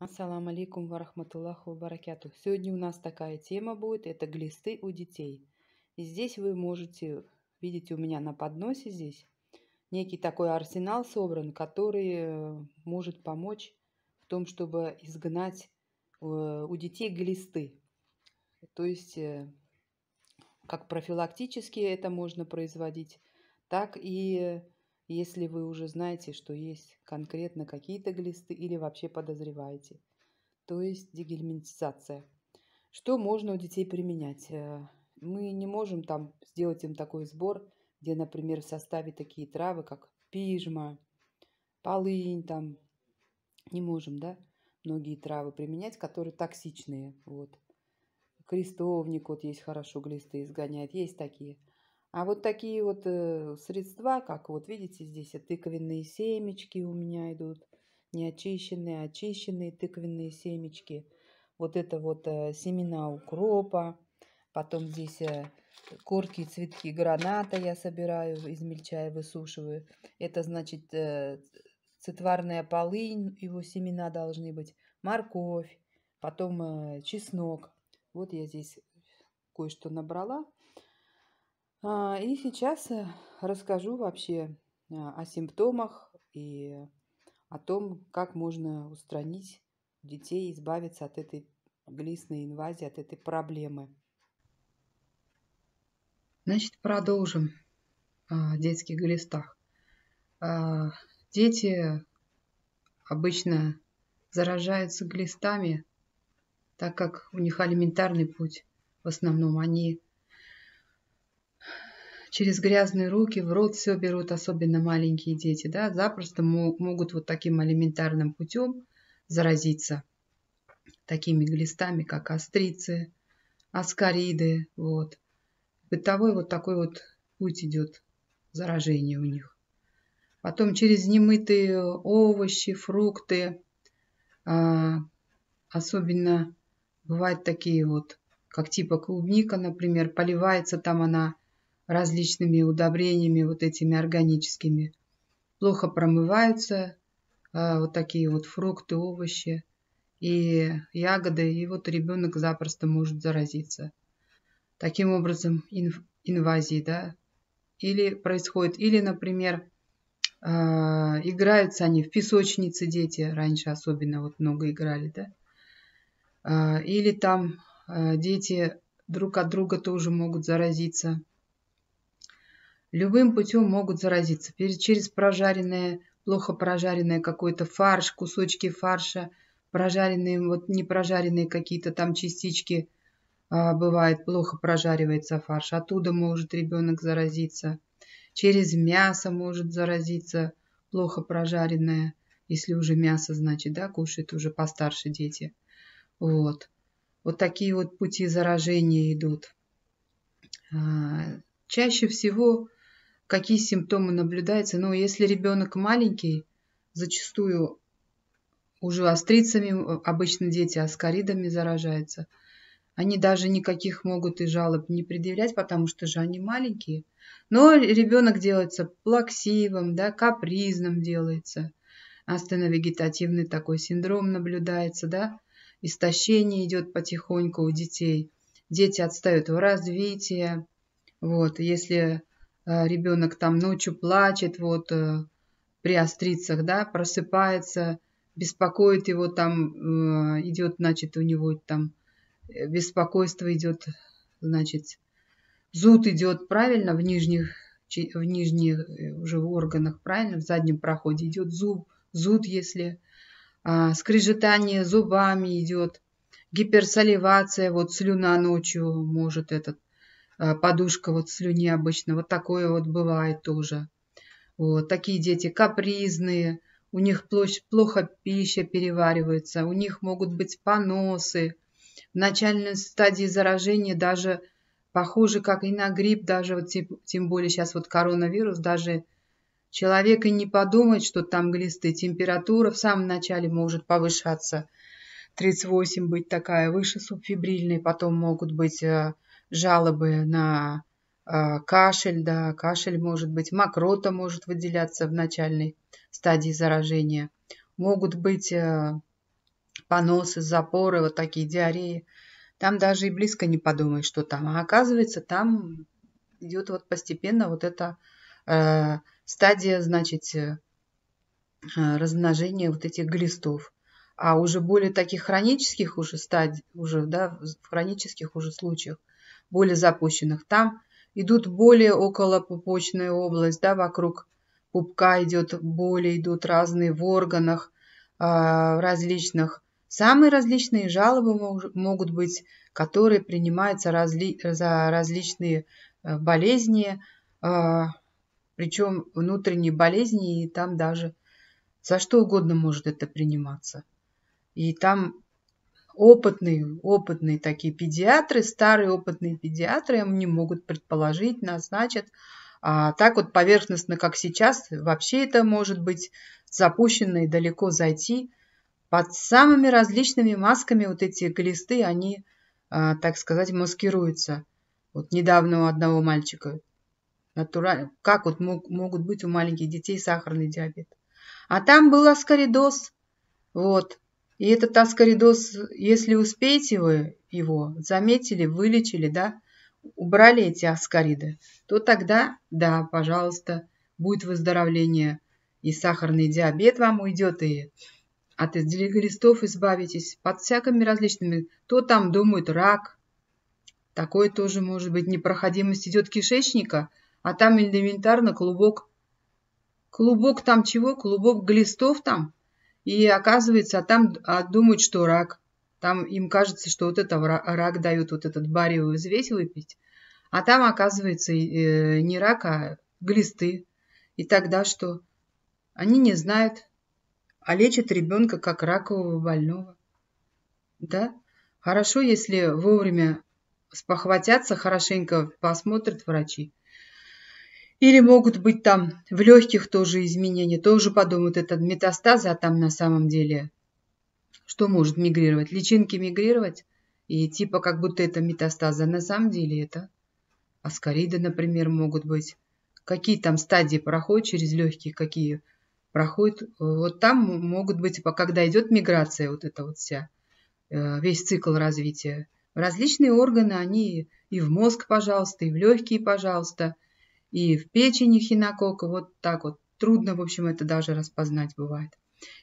Ассаламу алейкум варахматуллаху баракяту. Сегодня у нас такая тема будет, это глисты у детей. И здесь вы можете, видите у меня на подносе здесь, некий такой арсенал собран, который э, может помочь в том, чтобы изгнать э, у детей глисты. То есть, э, как профилактически это можно производить, так и если вы уже знаете, что есть конкретно какие-то глисты или вообще подозреваете. То есть дегельминтизация. Что можно у детей применять? Э, мы не можем там сделать им такой сбор, где, например, в составе такие травы, как пижма, полынь, там, не можем, да, многие травы применять, которые токсичные, вот. Крестовник, вот есть хорошо глисты изгоняет, есть такие – а вот такие вот э, средства, как вот видите здесь, тыквенные семечки у меня идут, неочищенные, очищенные тыквенные семечки. Вот это вот э, семена укропа, потом здесь э, корки и цветки граната я собираю, измельчаю, высушиваю. Это значит цитварная полынь, его семена должны быть, морковь, потом чеснок. Вот я здесь кое-что набрала. А, и сейчас э, расскажу вообще а, о симптомах и о том, как можно устранить детей, избавиться от этой глистной инвазии, от этой проблемы. Значит, продолжим а, о детских глистах. Дети обычно заражаются глистами, так как у них алиментарный путь. В основном они через грязные руки в рот все берут, особенно маленькие дети, да, запросто могут вот таким элементарным путем заразиться такими глистами, как острицы, аскариды, вот. Бытовой вот такой вот путь идет заражение у них. Потом через немытые овощи, фрукты, а, особенно бывают такие вот, как типа клубника, например, поливается там она различными удобрениями вот этими органическими. Плохо промываются а, вот такие вот фрукты, овощи и ягоды, и вот ребенок запросто может заразиться. Таким образом, инв инвазии, да, или происходит, или, например, э, играются они в песочнице дети, раньше особенно вот много играли, да, э, или там дети друг от друга тоже могут заразиться. Любым путем могут заразиться. Через прожаренное, плохо прожаренное какой-то фарш, кусочки фарша, прожаренные, вот не прожаренные какие-то там частички. А, бывает, плохо прожаривается фарш. Оттуда может ребенок заразиться. Через мясо может заразиться плохо прожаренное. Если уже мясо, значит, да, кушают уже постарше дети. Вот. Вот такие вот пути заражения идут. А, чаще всего какие симптомы наблюдаются. Ну, если ребенок маленький, зачастую уже астрицами э, обычно дети аскаридами заражаются. Они даже никаких могут и жалоб не предъявлять, потому что же они маленькие. Но ребенок делается плаксивым, да, капризным делается. Астеновегетативный такой синдром наблюдается, да. Истощение идет потихоньку у детей. Дети отстают в развитии. Вот, если Э, ребенок там ночью плачет, вот э, при острицах, да, просыпается, беспокоит его там, э, идет, значит, у него там беспокойство идет, значит, зуд идет правильно в нижних, в нижних уже органах, правильно, в заднем проходе идет зуб, зуд, если а, скрежетание зубами идет, гиперсоливация, вот слюна ночью может этот Э, подушка вот в слюне обычно, вот такое вот бывает тоже. Вот, такие дети капризные, у них плохо пища переваривается, у них могут быть поносы. В начальной стадии заражения даже похоже, как и на грипп, даже вот, тем более сейчас вот коронавирус, даже человек и не подумает, что там глисты. Температура в самом начале может повышаться, 38 быть такая, выше субфибрильной, потом могут быть э, жалобы на а, кашель, да, кашель может быть, мокрота может выделяться в начальной стадии заражения. Могут быть э, поносы, запоры, вот такие диареи. Там даже и близко не подумаешь, что там. А оказывается, там идет вот постепенно вот эта э, стадия, значит, э, э, размножения вот этих глистов. А уже более таких хронических уже стадий, уже, да, в хронических уже случаях – более запущенных. Там идут более около пупочной область, да, вокруг пупка идет боли, идут разные в органах э, различных. Самые различные жалобы могут быть, которые принимаются разли, за различные э, болезни, э, а, причем внутренние болезни, и там даже за что угодно может это приниматься. И там опытные, опытные такие педиатры, старые опытные педиатры, они могут предположить, назначат. А так вот поверхностно, как сейчас, вообще это может быть запущено и далеко зайти. Под самыми различными масками вот эти глисты, они, а, так сказать, маскируются. Вот недавно у одного мальчика натурально. Как вот мог, могут быть у маленьких детей сахарный диабет? А там был аскоридоз. Вот, и этот аскоридоз, если успеете вы его, заметили, вылечили, да, убрали эти аскариды, то тогда, да, пожалуйста, будет выздоровление, и сахарный диабет вам уйдет, и от листов избавитесь, под всякими различными. То там думают рак, такое тоже может быть, непроходимость идет кишечника, а там элементарно клубок. Клубок там чего? Клубок глистов там – и оказывается, а там а думают, что рак. Там им кажется, что вот это рак дают, вот этот бариевую взвесь выпить. А там, оказывается, э, не рак, а глисты. И тогда что? Они не знают, а лечат ребенка как ракового больного. Да? Хорошо, если вовремя спохватятся, хорошенько посмотрят врачи. Или могут быть там в легких тоже изменения, тоже подумают, это метастазы, а там на самом деле что может мигрировать? Личинки мигрировать? И типа как будто это метастазы, а на самом деле это аскариды, например, могут быть. Какие там стадии проходят через легкие, какие проходят. Вот там могут быть, типа когда идет миграция вот эта вот вся, э, весь цикл развития. Различные органы, они и в мозг, пожалуйста, и в легкие, пожалуйста – и в печени хинокока, вот так вот. Трудно, в общем, это даже распознать бывает.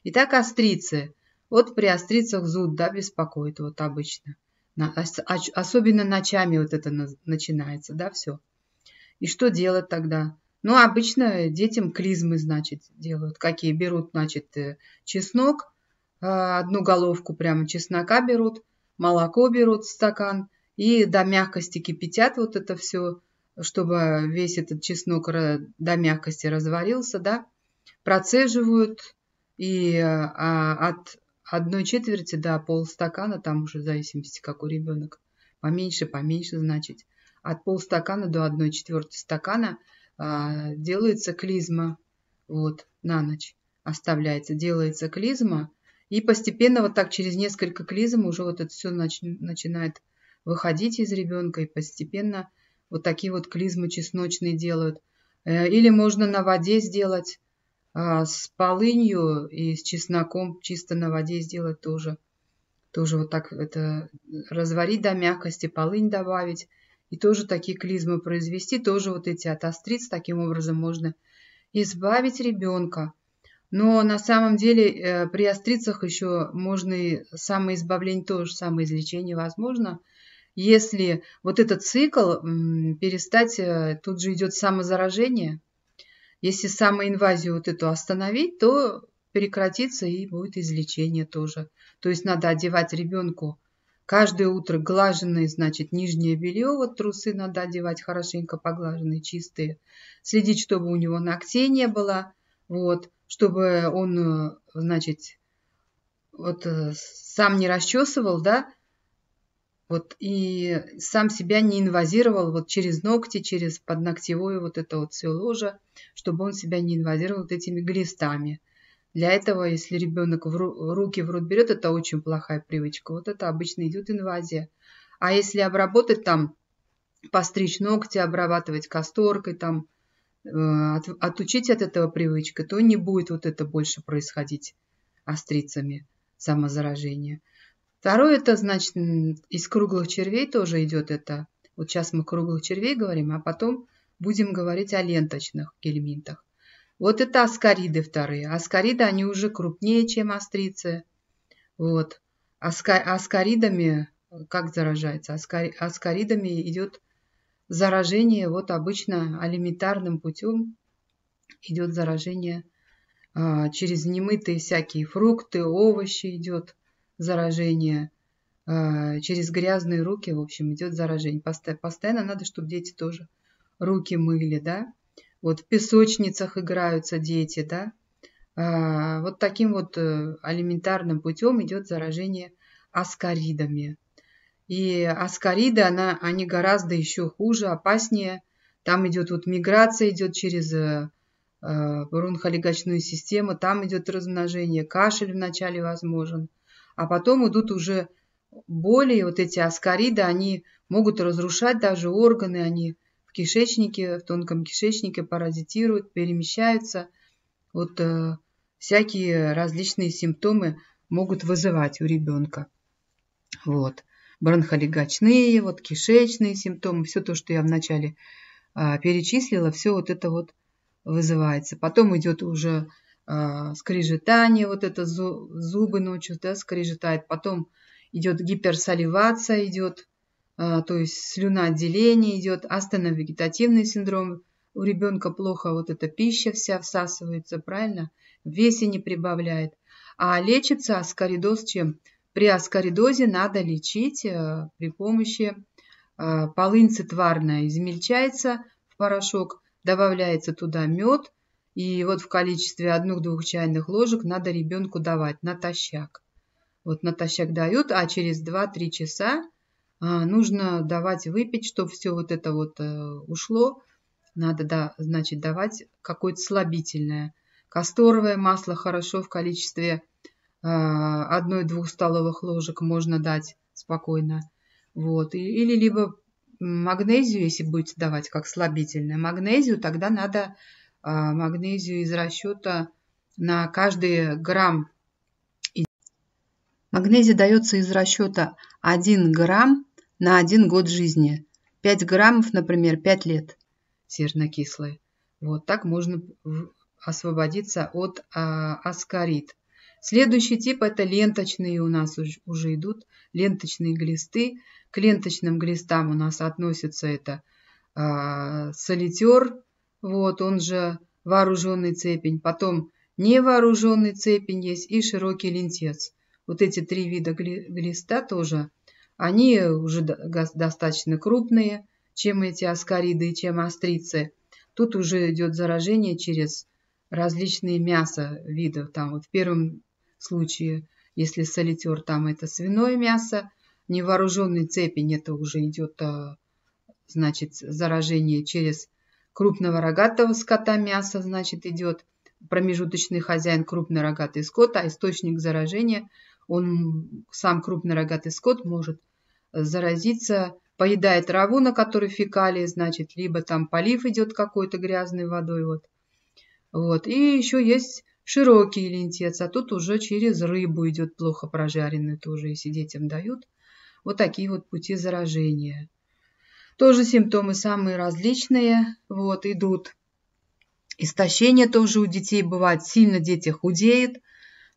Итак, острицы. Вот при острицах зуд, да, беспокоит вот обычно. Особенно ночами вот это начинается, да, все. И что делать тогда? Ну, обычно детям клизмы, значит, делают. Какие берут, значит, э, чеснок, э, одну головку прямо чеснока берут, молоко берут в стакан и до мягкости кипятят вот это все чтобы весь этот чеснок до мягкости разварился, да, процеживают и а, от одной четверти до полстакана, там уже в зависимости, как у ребенка, поменьше, поменьше, значит, от полстакана до одной четверти стакана а, делается клизма, вот, на ночь оставляется, делается клизма, и постепенно вот так через несколько клизм уже вот это все нач, начинает выходить из ребенка, и постепенно вот такие вот клизмы чесночные делают. Э, или можно на воде сделать а, с полынью и с чесноком чисто на воде сделать тоже. Тоже вот так это разварить до мягкости, полынь добавить. И тоже такие клизмы произвести, тоже вот эти от остриц. Таким образом можно избавить ребенка. Но на самом деле э, при острицах еще можно и самоизбавление тоже, самоизлечение возможно – если вот этот цикл перестать, э, тут же идет самозаражение, если самоинвазию вот эту остановить, то прекратится и будет излечение тоже. То есть надо одевать ребенку каждое утро глаженные, значит, нижнее белье, вот трусы надо одевать хорошенько поглаженные, чистые. Следить, чтобы у него ногтей не было, вот, чтобы он, э, значит, вот э, сам не расчесывал, да, вот, и сам себя не инвазировал вот через ногти, через подногтевое вот это вот все ложе, чтобы он себя не инвазировал вот этими глистами. Для этого, если ребенок в руки в рот берет, это очень плохая привычка. Вот это обычно идет инвазия. А если обработать там, постричь ногти, обрабатывать касторкой, там, э, от, отучить от этого привычка, то не будет вот это больше происходить острицами самозаражение. Второе, это значит, из круглых червей тоже идет это. Вот сейчас мы круглых червей говорим, а потом будем говорить о ленточных гельминтах. Вот это аскариды вторые. Аскариды, они уже крупнее, чем астрицы. Вот. Аска, аскаридами, э, как заражается? Аскари, аскаридами идет заражение, вот обычно алиментарным путем идет заражение а, через немытые всякие фрукты, овощи идет заражение, а, через грязные руки, в общем, идет заражение. Постоянно надо, чтобы дети тоже руки мыли, да. Вот в песочницах играются дети, да. А, вот таким вот э, алиментарным путем идет заражение аскаридами. И аскариды, она, они гораздо еще хуже, опаснее. Там идет вот миграция, идет через бронхолегочную э, э, систему, там идет размножение, кашель вначале возможен – а потом идут уже боли, вот эти аскариды, они могут разрушать даже органы, они в кишечнике, в тонком кишечнике паразитируют, перемещаются. Вот э, всякие различные симптомы могут вызывать у ребенка. Вот. Бронхолегочные, вот кишечные симптомы, все то, что я вначале э, перечислила, все вот это вот вызывается. Потом идет уже а, скрежетание, вот это зубы ночью, да, скрежетает. Потом идет гиперсаливация идет, а, то есть слюноотделение идет, астеновегетативный синдром. У ребенка плохо вот эта пища вся всасывается, правильно? весе не прибавляет. А лечится аскоридоз чем? При аскоридозе надо лечить а, при помощи полынь цитварная. Измельчается в порошок, добавляется туда мед – и вот в количестве одних-двух чайных ложек надо ребенку давать натощак. Вот натощак дают, а через 2-3 часа а, нужно давать выпить, чтобы все вот это вот э, ушло. Надо, да, значит, давать какое-то слабительное. Касторовое масло хорошо в количестве э, одной-двух столовых ложек можно дать спокойно. Вот. Или либо магнезию, если будете давать как слабительное, магнезию, тогда надо Э, магнезию из расчета на каждый грамм. Магнезия дается из расчета 1 грамм на 1 год жизни. 5 граммов, например, 5 лет сернокислые. Вот так можно освободиться от а, э, аскарид. Следующий тип – это ленточные у нас уже, уже идут, ленточные глисты. К ленточным глистам у нас относится это а, э, солитер, вот он же вооруженный цепень, потом невооруженный цепень есть и широкий лентец. Вот эти три вида глиста тоже, они уже достаточно крупные, чем эти аскариды и чем астрицы. Тут уже идет заражение через различные мясо видов. Там вот в первом случае, если солитер, там это свиное мясо, невооруженный цепень, это уже идет, а, значит, заражение через крупного рогатого скота мясо, значит, идет промежуточный хозяин крупный рогатый скот, а источник заражения, он сам крупный рогатый скот может э, заразиться, поедая траву, на которой фекалии, значит, либо там полив идет какой-то грязной водой, вот. Вот, и еще есть широкий лентец, а тут уже через рыбу идет плохо прожаренную тоже, если детям дают. Вот такие вот пути заражения. Тоже симптомы самые различные вот, идут. Истощение тоже у детей бывает. Сильно дети худеют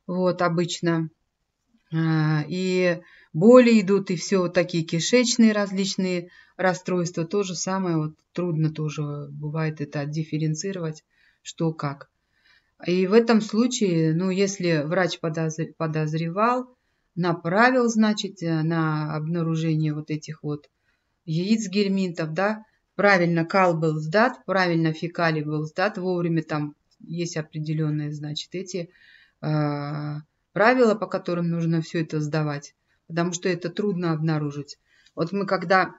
вот, обычно. А, и боли идут, и все вот такие кишечные различные расстройства. То же самое, вот трудно тоже бывает это дифференцировать, что как. И в этом случае, ну, если врач подозревал, направил, значит, э, на обнаружение вот этих вот яиц герминтов, да, правильно кал был сдат, правильно фекалий был сдат, вовремя там есть определенные, значит, эти э, правила, по которым нужно все это сдавать, потому что это трудно обнаружить. Вот мы когда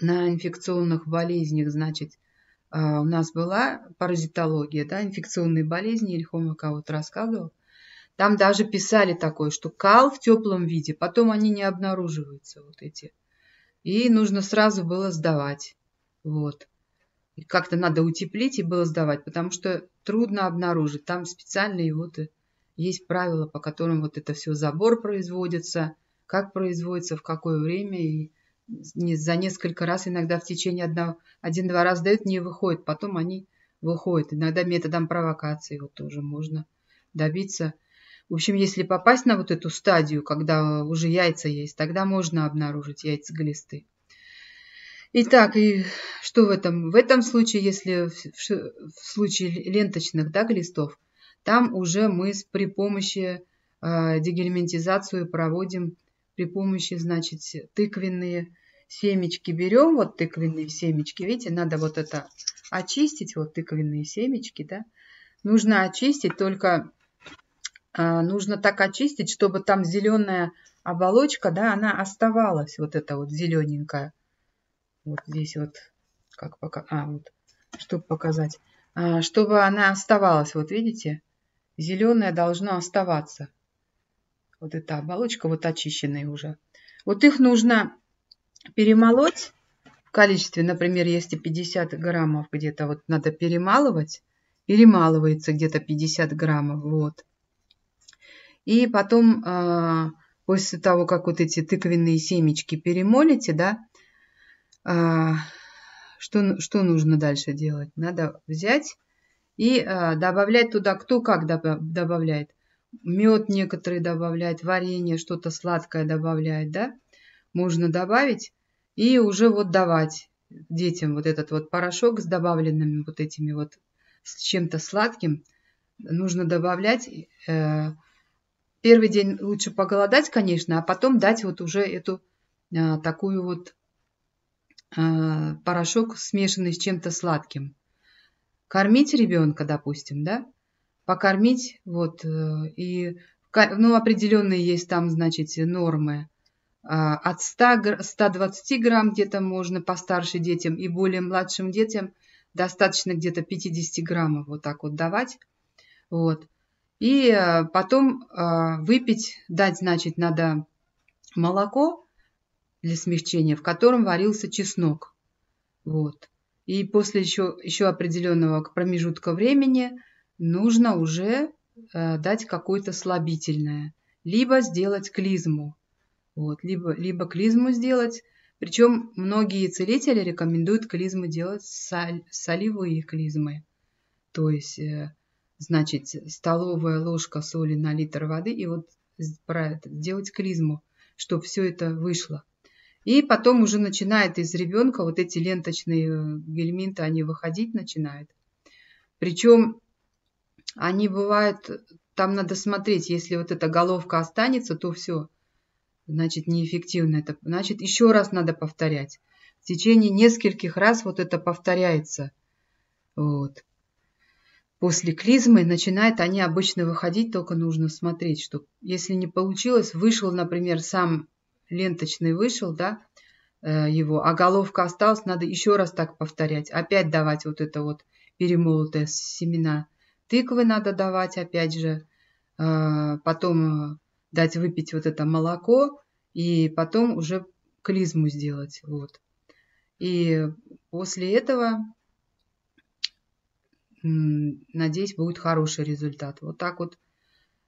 на инфекционных болезнях, значит, э, у нас была паразитология, да, инфекционные болезни, Ильхома кого-то рассказывал, там даже писали такое, что кал в теплом виде, потом они не обнаруживаются, вот эти и нужно сразу было сдавать. Вот. Как-то надо утеплить и было сдавать, потому что трудно обнаружить. Там специальные вот э, есть правила, по которым вот это все забор производится, как производится, в какое время. И за несколько раз, иногда в течение одного, один-два раз дают, не выходит. Потом они выходят. Иногда методом провокации вот тоже можно добиться в общем, если попасть на вот эту стадию, когда уже яйца есть, тогда можно обнаружить яйца глисты. Итак, и что в этом? В этом случае, если в случае ленточных да, глистов, там уже мы при помощи э, а, дегельминтизацию проводим при помощи, значит, тыквенные семечки берем, вот тыквенные семечки, видите, надо вот это очистить, вот тыквенные семечки, да, нужно очистить только а, нужно так очистить, чтобы там зеленая оболочка, да, она оставалась, вот эта вот зелененькая. Вот здесь вот, как пока, а, вот, чтобы показать. А, чтобы она оставалась, вот видите, зеленая должна оставаться. Вот эта оболочка, вот очищенная уже. Вот их нужно перемолоть в количестве, например, если 50 граммов где-то вот надо перемалывать, перемалывается где-то 50 граммов, вот. И потом, а, после того, как вот эти тыквенные семечки перемолите, да, а, что, что нужно дальше делать? Надо взять и а, добавлять туда, кто как добавляет. Мед некоторые добавляют, варенье, что-то сладкое добавляют, да, можно добавить и уже вот давать детям вот этот вот порошок с добавленными вот этими вот с чем-то сладким нужно добавлять э, первый день лучше поголодать, конечно, а потом дать вот уже эту а, такую вот а, порошок, смешанный с чем-то сладким. Кормить ребенка, допустим, да, покормить, вот, э, и, ну, определенные есть там, значит, нормы. А, от 100, 120 грамм где-то можно постарше детям и более младшим детям достаточно где-то 50 граммов вот так вот давать. Вот. И э, потом э, выпить, дать, значит, надо молоко для смягчения, в котором варился чеснок. Вот. И после еще, еще определенного промежутка времени нужно уже э, дать какое-то слабительное. Либо сделать клизму. Вот. Либо, либо клизму сделать. Причем многие целители рекомендуют клизмы делать с соль, солевые клизмы. То есть значит, столовая ложка соли на литр воды, и вот делать клизму, чтобы все это вышло. И потом уже начинает из ребенка вот эти ленточные э, гельминты, они выходить начинают. Причем они бывают, там надо смотреть, если вот эта головка останется, то все, значит, неэффективно это. Значит, еще раз надо повторять. В течение нескольких раз вот это повторяется. Вот. После клизмы начинают они обычно выходить, только нужно смотреть, что если не получилось, вышел, например, сам ленточный вышел, да, э, его, а головка осталась, надо еще раз так повторять, опять давать вот это вот перемолотое семена. Тыквы надо давать, опять же, э, потом э, дать выпить вот это молоко и потом уже клизму сделать, вот. И после этого Надеюсь, будет хороший результат. Вот так вот.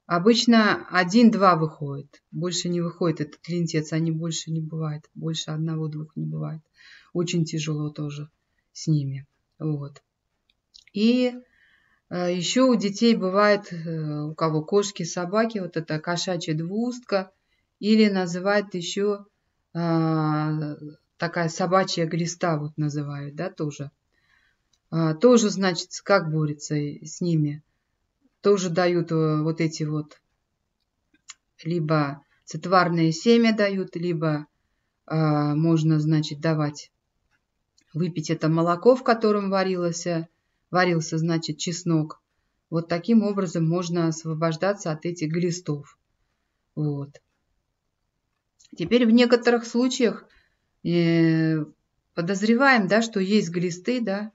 Обычно один-два выходит. Больше не выходит этот лентец. Они больше не бывает. Больше одного-двух не бывает. Очень тяжело тоже с ними. Вот. И э, еще у детей бывает, э, у кого кошки, собаки, вот это кошачья двустка, или называют еще а, такая собачья глиста, вот называют, да, тоже. А, тоже, значит, как борется с ними. Тоже дают э, вот эти вот, либо цитварные семя дают, либо а, можно, значит, давать, выпить это молоко, в котором варился, варился, значит, чеснок. Вот таким образом можно освобождаться от этих глистов. Вот. Теперь в некоторых случаях э, подозреваем, да, что есть глисты, да,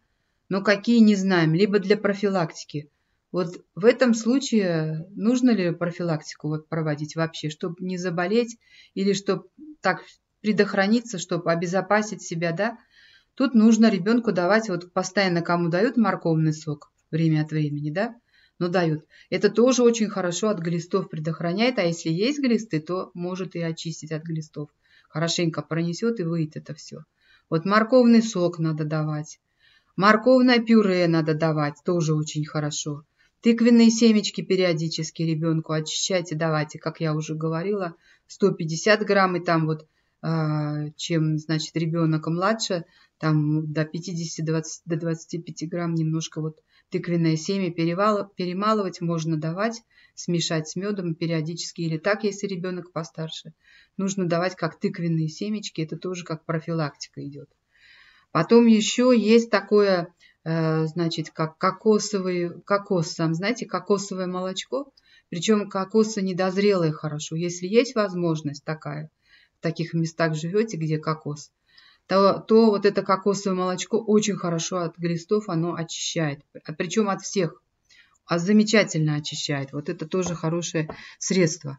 но какие не знаем, либо для профилактики. Вот в этом случае нужно ли профилактику вот проводить вообще, чтобы не заболеть или чтобы так предохраниться, чтобы обезопасить себя, да? Тут нужно ребенку давать, вот постоянно кому дают морковный сок время от времени, да? но ну, дают. Это тоже очень хорошо от глистов предохраняет, а если есть глисты, то может и очистить от глистов. Хорошенько пронесет и выйдет это все. Вот морковный сок надо давать. Морковное пюре надо давать, тоже очень хорошо. Тыквенные семечки периодически ребенку очищайте, давайте, как я уже говорила, 150 грамм, и там вот а, чем, значит, ребенок младше, там до 50, 20, до 25 грамм немножко вот тыквенное семя перемалывать можно давать, смешать с медом периодически, или так, если ребенок постарше. Нужно давать как тыквенные семечки, это тоже как профилактика идет. Потом еще есть такое, э, значит, как кокосовый, кокос сам, знаете, кокосовое молочко. Причем кокосы недозрелые хорошо. Если есть возможность такая, в таких местах живете, где кокос, то, то вот это кокосовое молочко очень хорошо от глистов оно очищает. А Причем от всех. А замечательно очищает. Вот это тоже хорошее средство.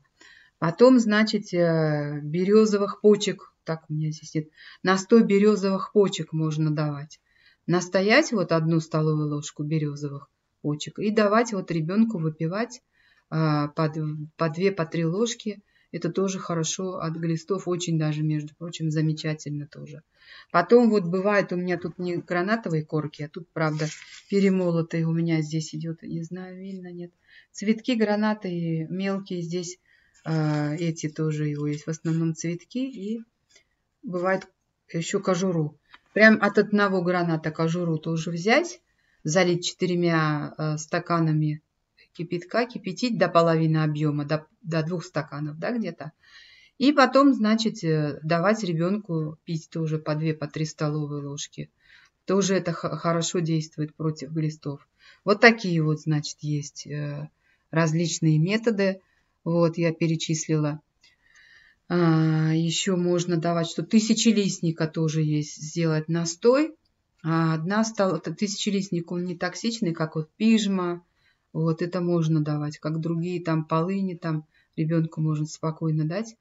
Потом, значит, э, березовых почек, так у меня здесь нет, настой березовых почек можно давать. Настоять вот одну столовую ложку березовых почек и давать вот ребенку выпивать а, по, по две, по три ложки. Это тоже хорошо от глистов, очень даже, между прочим, замечательно тоже. Потом вот бывает у меня тут не гранатовые корки, а тут, правда, перемолотые у меня здесь идет, не знаю, видно, нет. Цветки гранаты мелкие здесь а, эти тоже его есть. В основном цветки и бывает еще кожуру. Прям от одного граната кожуру тоже взять, залить четырьмя а, стаканами кипятка, кипятить до половины объема, до, до двух стаканов, да, где-то. И потом, значит, э, давать ребенку пить тоже по 2-3 по три столовые ложки. Тоже это хорошо действует против глистов. Вот такие вот, значит, есть э, различные методы. Вот я перечислила. А, еще можно давать, что тысячелистника тоже есть, сделать настой. А одна стала, тысячелистник, он не токсичный, как вот пижма. Вот это можно давать, как другие там полыни, там ребенку можно спокойно дать.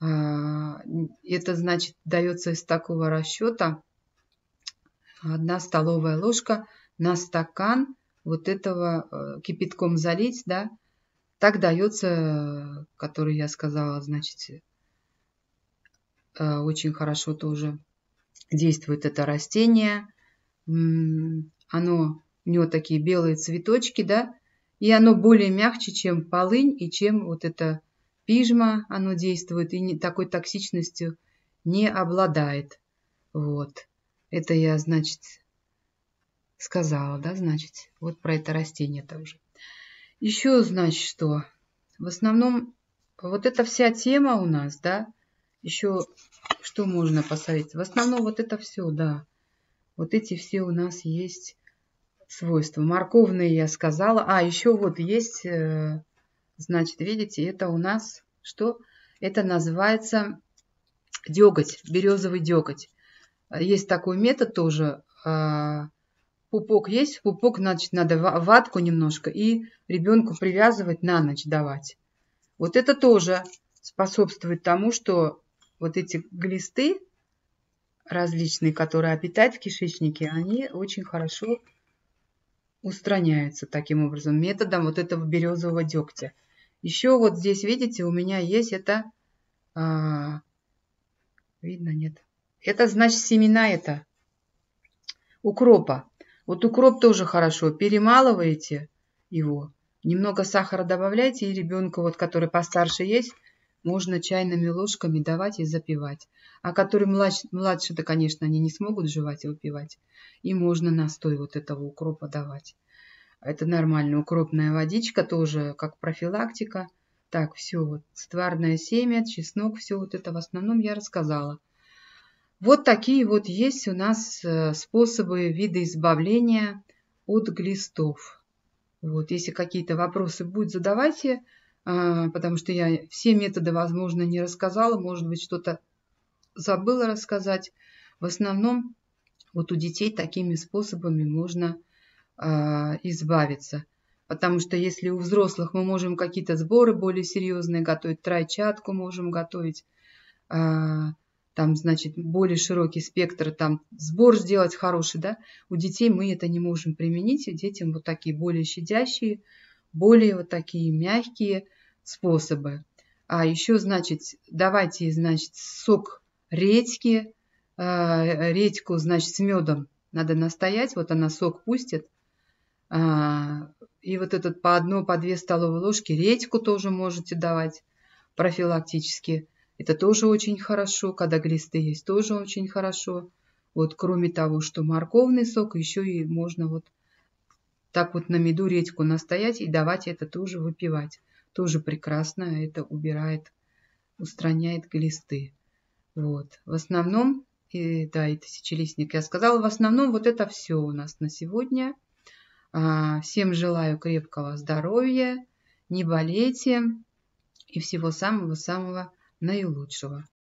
А, это значит дается из такого расчета одна столовая ложка на стакан вот этого э, кипятком залить, да, так дается, который я сказала, значит, э, очень хорошо тоже действует это растение. Оно, у него такие белые цветочки, да, и оно более мягче, чем полынь и чем вот это пижма, оно действует и не, такой токсичностью не обладает. Вот. Это я, значит, сказала, да, значит, вот про это растение тоже. Еще, значит, что? В основном вот эта вся тема у нас, да? Еще что можно посоветовать? В основном вот это все, да. Вот эти все у нас есть свойства. Морковные я сказала. А, еще вот есть, э, значит, видите, это у нас что? Это называется деготь, березовый деготь. Э, есть такой метод тоже, а, пупок есть, пупок, значит, надо ватку немножко и ребенку привязывать, на ночь давать. Вот это тоже способствует тому, что вот эти глисты различные, которые опитают в кишечнике, они очень хорошо устраняются таким образом, методом вот этого березового дегтя. Еще вот здесь, видите, у меня есть это... А, видно, нет? Это значит семена это укропа. Вот укроп тоже хорошо, перемалываете его, немного сахара добавляйте, и ребенку, вот, который постарше есть, можно чайными ложками давать и запивать. А который младше, младше-то, конечно, они не смогут жевать и выпивать. И можно настой вот этого укропа давать. Это нормально. Укропная водичка тоже как профилактика. Так, все, вот стварное семя, чеснок, все вот это в основном я рассказала. Вот такие вот есть у нас э, способы вида избавления от глистов. Вот, если какие-то вопросы будут, задавайте, э, потому что я все методы, возможно, не рассказала, может быть, что-то забыла рассказать. В основном вот у детей такими способами можно э, избавиться. Потому что если у взрослых мы можем какие-то сборы более серьезные готовить, тройчатку можем готовить, там, значит, более широкий спектр, там, сбор сделать хороший, да, у детей мы это не можем применить, детям вот такие более щадящие, более вот такие мягкие способы. А еще, значит, давайте, значит, сок редьки, э, редьку, значит, с медом надо настоять, вот она сок пустит, а, и вот этот по одной, по две столовые ложки редьку тоже можете давать профилактически. Это тоже очень хорошо. когда глисты есть тоже очень хорошо. Вот кроме того, что морковный сок, еще и можно вот так вот на меду редьку настоять и давать это тоже выпивать. Тоже прекрасно это убирает, устраняет глисты. Вот. В основном, и, да, и тысячелистник я сказала, в основном вот это все у нас на сегодня. А, всем желаю крепкого здоровья, не болейте и всего самого-самого наилучшего